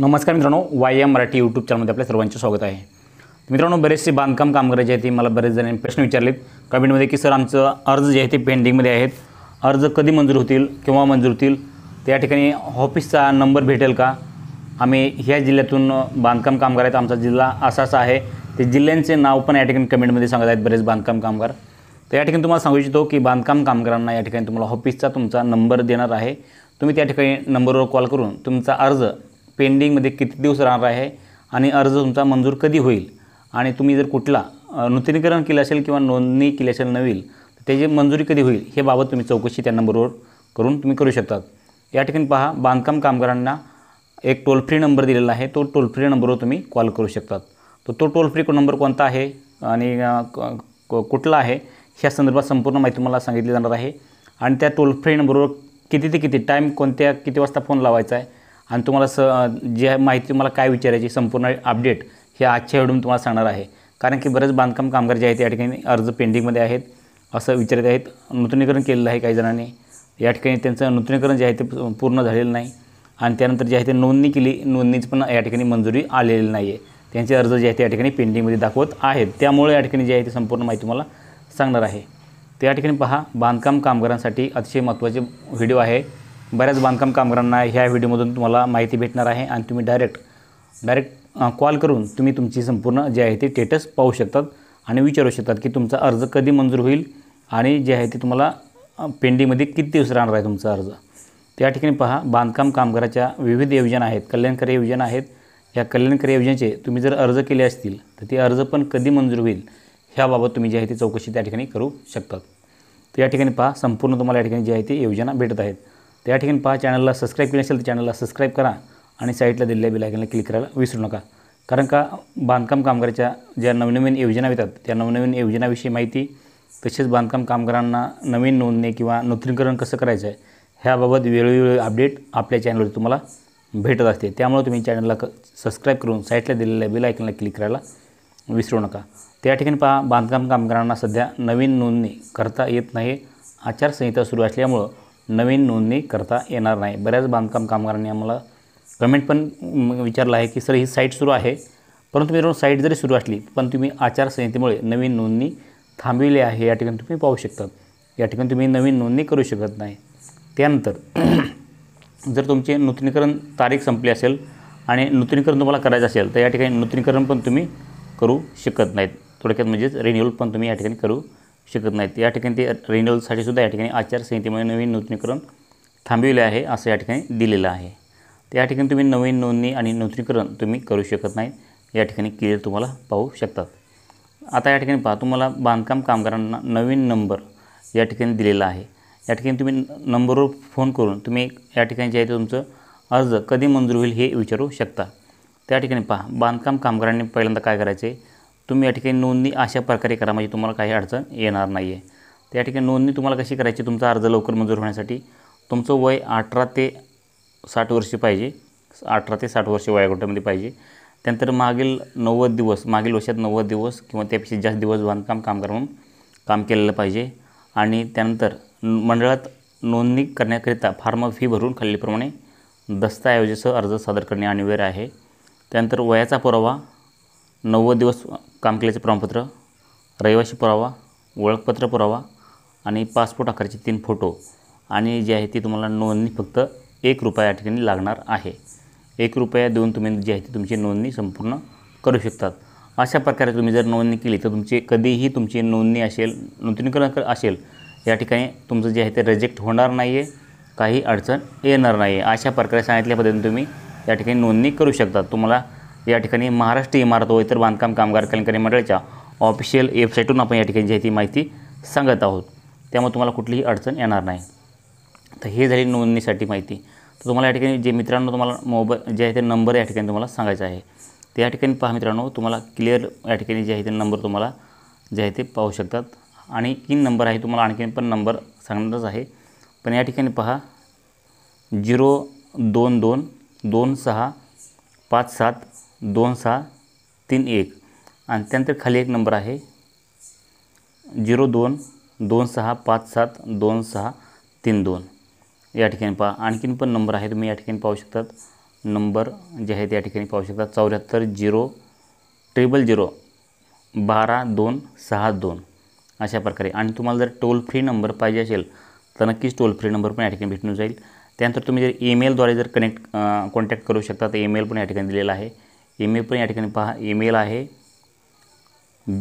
नमस्कार मित्रांनो Y M Marathi YouTube चॅनलमध्ये आपल्या सर्वांचे स्वागत आहे मित्रांनो बरेचसे बांधकाम जे आहेत ते मला बरेच जणांनी प्रश्न विचारलेत कमेंटमध्ये की सर आमचं अर्ज जे आहे ते पेंडिंगमध्ये आहेत अर्ज कधी मंजूर होतील किंवा मंजूर होतील त्या ठिकाणी ऑफिसचा नंबर भेटेल का आम्ही ह्या जिल्ह्यातून बांधकाम कामगार आहेत आमचा जिल्हा असा असा आहे ते जिल्ह्यांचे नाव पण या ठिकाणी कमेंटमध्ये सांगत आहेत बरेच बांधकाम कामगार तर या ठिकाणी तुम्हाला सांगू इच्छितो की बांधकाम कामगारांना या ठिकाणी तुम्हाला ऑफिसचा तुमचा नंबर देणार आहे तुम्ही त्या ठिकाणी नंबरवर कॉल करून तुमचा अर्ज पेंडिंगमध्ये किती दिवस राहणार आहे आणि अर्ज तुमचा मंजूर कधी होईल आणि तुम्ही जर कुठला नूतनीकरण केलं असेल किंवा नोंदणी केली असेल नवीन तर त्याची मंजुरी कधी होईल हे बाबत तुम्ही चौकशी त्या नंबरवर करून तुम्ही करू शकतात या ठिकाणी पहा बांधकाम कामगारांना एक टोल फ्री नंबर दिलेला आहे तो टोल फ्री नंबरवर तुम्ही कॉल करू शकतात तर तो टोल फ्री नंबर कोणता आहे आणि कुठला आहे ह्या संदर्भात संपूर्ण माहिती तुम्हाला सांगितली जाणार आहे आणि त्या टोल फ्री नंबरवर किती ते किती टाईम कोणत्या किती वाजता फोन लावायचा आहे आणि तुम्हाला स जे माहिती तुम्हाला काय विचारायची संपूर्ण अपडेट हे आजच्या व्हिडिओमध्ये तुम्हाला सांगणार आहे कारण की बरेच बांधकाम कामगार जे आहेत या ठिकाणी अर्ज पेंडिंगमध्ये आहेत असं विचारित आहेत नूतनीकरण केलेलं आहे काही जणांनी या ठिकाणी त्यांचं नूतनीकरण जे आहे ते पूर्ण झालेलं नाही आणि त्यानंतर जे आहे ते नोंदणी केली नोंदणीची पण या ठिकाणी मंजुरी आलेली नाही आहे त्यांचे अर्ज जे आहेत ते या ठिकाणी पेंडिंगमध्ये दाखवत आहेत त्यामुळे या ठिकाणी जे आहे ते संपूर्ण माहिती तुम्हाला सांगणार आहे तर या ठिकाणी पहा बांधकाम कामगारांसाठी अतिशय महत्त्वाचे व्हिडिओ आहे बऱ्याच बांधकाम कामगारांना ह्या व्हिडिओमधून तुम्हाला माहिती भेटणार आहे आणि तुम्ही डायरेक्ट डायरेक्ट कॉल करून तुम्ही तुमची संपूर्ण जे आहे ते स्टेटस पाहू शकतात आणि विचारू शकतात की तुमचा अर्ज कधी मंजूर होईल आणि जे आहे ते तुम्हाला पेंडीमध्ये किती दिवस राहणार आहे तुमचा अर्ज त्या ठिकाणी पहा बांधकाम कामगाराच्या विविध योजना आहेत कल्याणकारी योजना आहेत या कल्याणकारी योजनेचे तुम्ही जर अर्ज केले असतील तर ते अर्ज पण कधी मंजूर होईल ह्याबाबत तुम्ही जे आहे ती चौकशी त्या ठिकाणी करू शकतात तर या ठिकाणी पहा संपूर्ण तुम्हाला या ठिकाणी जे आहे ते योजना भेटत आहेत त्या ठिकाणी पहा चॅनलला सबस्क्राईब केली असेल तर चॅनलला सबस्क्राईब करा आणि साईटला दिलेल्या बिलायकनला क्लिक करायला विसरू नका कारण का बांधकाम कामगाराच्या ज्या नवनवीन योजना येतात त्या नवनवीन योजनाविषयी माहिती तसेच बांधकाम कामगारांना नवीन नोंदणी किंवा नूतनीकरण कसं करायचं आहे ह्याबाबत वेळोवेळी अपडेट आपल्या चॅनलवर तुम्हाला भेटत असते त्यामुळे तुम्ही चॅनलला क सबस्क्राईब करून साईटला दिलेल्या बिल आयकनला क्लिक करायला विसरू नका त्या ठिकाणी पहा बांधकाम कामगारांना सध्या नवीन नोंदणी करता येत नाही आचारसंहिता सुरू असल्यामुळं नवीन नोंदणी करता येणार नाही बऱ्याच बांधकाम कामगारांनी आम्हाला कमेंट पण विचारलं आहे की सर ही साईट सुरू आहे परंतु मित्रांनो साईट जरी सुरू असली पण तुम्ही आचारसंहितेमुळे नवीन नोंदणी थांबविली आहे या ठिकाणी तुम्ही पाहू शकता या ठिकाणी तुम्ही नवीन नोंदणी करू शकत नाही त्यानंतर जर तुमचे नूतनीकरण तारीख संपली असेल आणि नूतनीकरण तुम्हाला करायचं असेल तर या ठिकाणी नूतनीकरण पण तुम्ही करू शकत नाहीत थोडक्यात म्हणजेच रिन्युअल पण तुम्ही या ठिकाणी करू शकत नाहीत या ठिकाणी ते रिन्युअलसाठी सुद्धा या ठिकाणी आचारसंहितेमध्ये नवीन नूतनीकरण थांबविले आहे असं या ठिकाणी दिलेलं आहे तर या ठिकाणी तुम्ही नवीन नोंदणी आणि नूतनीकरण तुम्ही करू शकत नाही या ठिकाणी क्लिअर तुम्हाला पाहू शकतात आता या ठिकाणी पहा तुम्हाला बांधकाम कामगारांना नवीन नंबर या ठिकाणी दिलेला आहे या ठिकाणी तुम्ही नंबरवर फोन करून तुम्ही या ठिकाणी जे आहे ते तुमचं अर्ज कधी मंजूर होईल हे विचारू शकता त्या ठिकाणी पहा बांधकाम कामगारांनी पहिल्यांदा काय करायचे तुम्ही या ठिकाणी नोंदणी अशा प्रकारे करा म्हणजे तुम्हाला काही अडचण येणार नाही आहे तर या ठिकाणी नोंदणी तुम्हाला कशी करायची तुमचा अर्ज लवकर मंजूर होण्यासाठी तुमचं वय अठरा ते साठ वर्षे पाहिजे अठरा ते साठ वर्ष वयागोटामध्ये पाहिजे त्यानंतर मागील नव्वद दिवस मागील वर्षात नव्वद दिवस किंवा त्यापेक्षा जास्त दिवस बांधकाम काम म्हणून काम केलेलं पाहिजे आणि त्यानंतर मंडळात नोंदणी करण्याकरिता फार्म फी भरून खाल्लीप्रमाणे दस्तऐवजासह अर्ज सादर करणे अनिवार्य आहे त्यानंतर वयाचा पुरावा नव्वद दिवस काम केल्याचं प्रमाणपत्र रहिवाशी पुरावा ओळखपत्र पुरावा आणि पासपोर्ट आकाराचे तीन फोटो आणि जे आहे ती तुम्हाला नोंदणी फक्त एक रुपया या ठिकाणी लागणार आहे एक रुपया देऊन तुम्ही जी आहे ती तुमची नोंदणी संपूर्ण करू शकतात अशा प्रकारे तुम्ही जर नोंदणी केली तर तुमची कधीही तुमची नोंदणी असेल नूतनीकरण असेल या ठिकाणी तुमचं जे आहे ते रिजेक्ट होणार नाही आहे काही अडचण येणार नाही आहे अशा प्रकारे सांगितल्या पद्धतीने तुम्ही या ठिकाणी नोंदणी करू शकता तुम्हाला या ठिकाणी महाराष्ट्र इमारत व इतर बांधकाम कामगार कल्याणकारी मंडळाच्या ऑफिशियल वेबसाईटून आपण या ठिकाणी जी आहे ती माहिती सांगत आहोत त्यामुळे तुम्हाला कुठलीही अडचण येणार नाही तर हे झाली नोंदणीसाठी माहिती तर तुम्हाला या ठिकाणी जे मित्रांनो तुम्हाला मोबाईल जे आहे ते नंबर या ठिकाणी तुम्हाला सांगायचा आहे तर या ठिकाणी पहा मित्रांनो तुम्हाला क्लिअर या ठिकाणी जे आहे ते नंबर तुम्हाला जे आहे ते पाहू शकतात आणि किन नंबर आहे तुम्हाला आणखीन पण नंबर सांगणारच आहे पण या ठिकाणी पहा झिरो दोन दोन दोन सहा पाच सात दोन सहा तीन एक आणि त्यानंतर खाली एक नंबर आहे झिरो दोन दोन सहा पाच सात दोन सहा तीन दोन या ठिकाणी पहा आणखीन पण नंबर आहे तुम्ही या ठिकाणी पाहू शकतात नंबर जे आहेत या ठिकाणी पाहू शकता चौऱ्याहत्तर झिरो ट्रिबल झिरो बारा दोन सहा दोन अशा प्रकारे आणि तुम्हाला जर टोल फ्री नंबर पाहिजे असेल तर नक्कीच टोल फ्री नंबर पण या ठिकाणी भेटून जाईल त्यानंतर तुम्ही जर ईमेलद्वारे जर कनेक्ट कॉन्टॅक्ट करू शकता तर ईमेल पण या ठिकाणी दिलेला आहे ईमेल पण या ठिकाणी पहा ईमेल आहे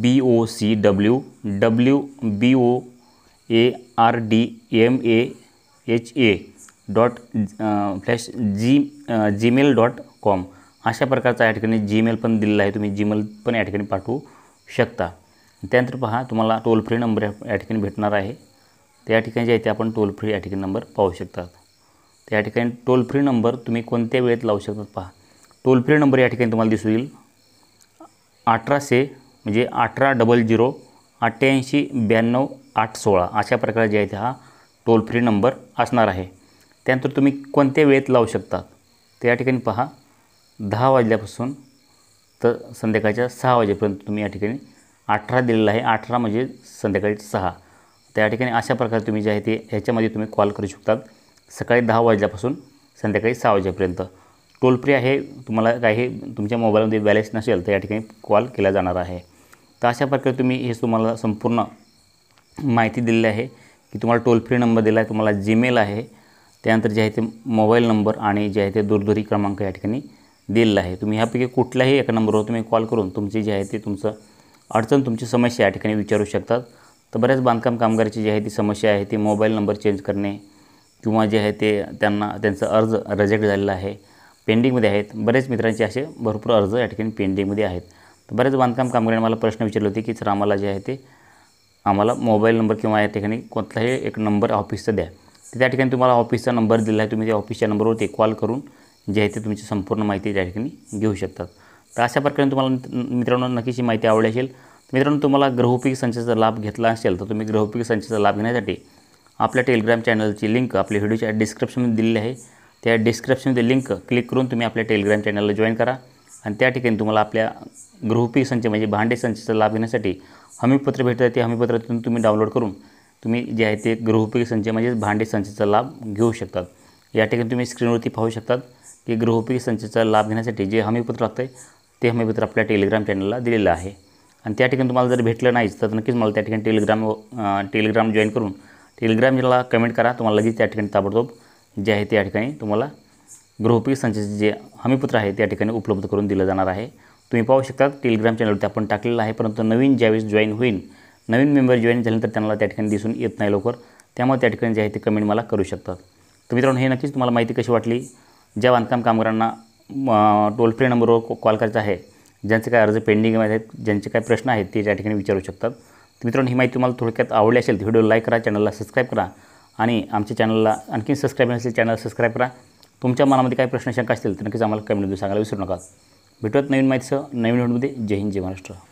B O C W W B O A R D M A H A dot flash G gmail dot com अशा प्रकारचा या ठिकाणी जीमेल पण दिलेला आहे तुम्ही जीमेल पण या ठिकाणी पाठवू शकता त्यानंतर पहा तुम्हाला टोल फ्री नंबर या ठिकाणी भेटणार आहे त्या ठिकाणी जे आहे ते आपण टोल फ्री या ठिकाणी नंबर पाहू शकतात त्या ठिकाणी टोल फ्री नंबर तुम्ही कोणत्या वेळेत लावू शकतात पहा टोल फ्री नंबर या ठिकाणी तुम्हाला दिसून येईल अठराशे म्हणजे अठरा डबल झिरो अठ्ठ्याऐंशी ब्याण्णव आठ सोळा अशा प्रकारे जे आहे ते हा टोल फ्री नंबर असणार आहे त्यानंतर तुम्ही कोणत्या वेळेत लावू शकता तर या ठिकाणी पहा दहा वाजल्यापासून तर संध्याकाळच्या सहा वाजेपर्यंत तुम्ही या ठिकाणी अठरा दिलेला आहे अठरा म्हणजे संध्याकाळी सहा त्या ठिकाणी अशा प्रकारे तुम्ही जे आहे ते ह्याच्यामध्ये तुम्ही कॉल करू शकतात सकाळी दहा वाजल्यापासून संध्याकाळी सहा वाजेपर्यंत टोल फ्री आहे तुम्हाला काही तुमच्या मोबाईलमध्ये बॅलेन्स नसेल तर या ठिकाणी कॉल केला जाणार आहे तर अशा प्रकारे तुम्ही हे तुम्हाला संपूर्ण माहिती दिलेली आहे की तुम्हाला टोल फ्री नंबर दिला आहे तुम्हाला जीमेल आहे त्यानंतर जे आहे ते मोबाईल नंबर आणि जे आहे ते दूरध्वनी क्रमांक या ठिकाणी दिलेला आहे तुम्ही ह्यापैकी कुठल्याही एका नंबरवर तुम्ही कॉल करून तुमची जे आहे ते तुमचं अडचण तुमची समस्या या ठिकाणी विचारू शकतात तर बऱ्याच बांधकाम कामगाराची जी आहे ती समस्या आहे ती मोबाईल नंबर चेंज करणे किंवा जे आहे ते त्यांना त्यांचा अर्ज रिजेक्ट झालेला आहे पेंडिंगमध्ये आहेत बरेच मित्रांचे असे भरपूर अर्ज या ठिकाणी पेंडिंगमध्ये आहेत तर बरेच बांधकाम कामगारांनी मला प्रश्न विचारले होते की सर आम्हाला जे आहे ते आम्हाला मोबाईल नंबर किंवा या ठिकाणी कोणताही एक नंबर ऑफिसचा द्या तर त्या ठिकाणी तुम्हाला ऑफिसचा नंबर दिला आहे तुम्ही त्या ऑफिसच्या नंबरवरती कॉल करून जे आहे ते तुमची संपूर्ण माहिती त्या ठिकाणी घेऊ शकतात तर अशा प्रकारे तुम्हाला मित्रांनो नक्कीची माहिती आवडली असेल मित्रांनो तुम्हाला ग्रहपीक संचाचा लाभ घेतला असेल तर तुम्ही ग्रहोपयोगी संचाचा लाभ घेण्यासाठी आपल्या टेलिग्राम चॅनलची लिंक आपल्या व्हिडिओच्या डिस्क्रिप्शनमध्ये दिलेली आहे त्या डिस्क्रिप्शनमध्ये लिंक क्लिक करून तुम्ही आपल्या टेलिग्राम चॅनलला जॉईन करा आणि त्या ठिकाणी तुम्हाला आपल्या गृहपी संच म्हणजे भांडे संचेचा लाभ घेण्यासाठी हमीपत्र भेटतं ते हमीपत्रातून तुम्ही डाउनलोड करून तुम्ही जे आहे ते गृहपी संच म्हणजेच भांडे संचेचा लाभ घेऊ शकतात या ठिकाणी तुम्ही स्क्रीनवरती पाहू शकतात की गृहपी संचेचा लाभ घेण्यासाठी जे हमीपत्र लागतं ते हमीपत्र आपल्या टेलिग्राम चॅनलला दिलेलं आहे आणि त्या ठिकाणी तुम्हाला जर भेटलं नाहीच तर नक्कीच मला त्या ठिकाणी टेलिग्राम टेलिग्राम जॉईन करून टेलिग्रामला कमेंट करा तुम्हाला लगेच त्या ठिकाणी ताबडतोब जे आहे त्या ठिकाणी तुम्हाला गृहपी संच जे हमीपुत्र आहे त्या ठिकाणी उपलब्ध करून दिलं जाणार आहे तुम्ही पाहू शकता टेलिग्राम चॅनलवरती आपण टाकलेलं आहे परंतु नवीन ज्यावेळेस जॉईन होईल नवीन मेंबर जॉईन झाल्यानंतर त्यांना त्या ठिकाणी दिसून येत नाही लवकर त्यामुळे त्या ठिकाणी जे आहे ते कमेंट मला करू शकतात तर मित्रांनो हे नक्कीच तुम्हाला माहिती कशी वाटली ज्या बांधकाम कामगारांना टोल फ्री नंबरवर कॉल करायचा आहे ज्यांचे काय अर्ज पेंडिंग आहेत ज्यांचे काय प्रश्न आहेत ते त्या ठिकाणी विचारू शकतात मित्रांनो ही माहिती तुम्हाला थोडक्यात आवडली असेल तर व्हिडिओ लाईक करा चॅनलला सबस्क्राईब करा आणि आमच्या चॅनलला आणखी सबस्क्राईब नसेल चॅनल सबस्क्राईब करा तुमच्या मनामध्ये काही प्रश्न शंका असतील तर नक्कीच आम्हाला कमेंटमध्ये सांगायला विसरू नका भेटूयात नवीन माहितीसह नवीन व्हिडिओमध्ये जय हिंद जय महाराष्ट्र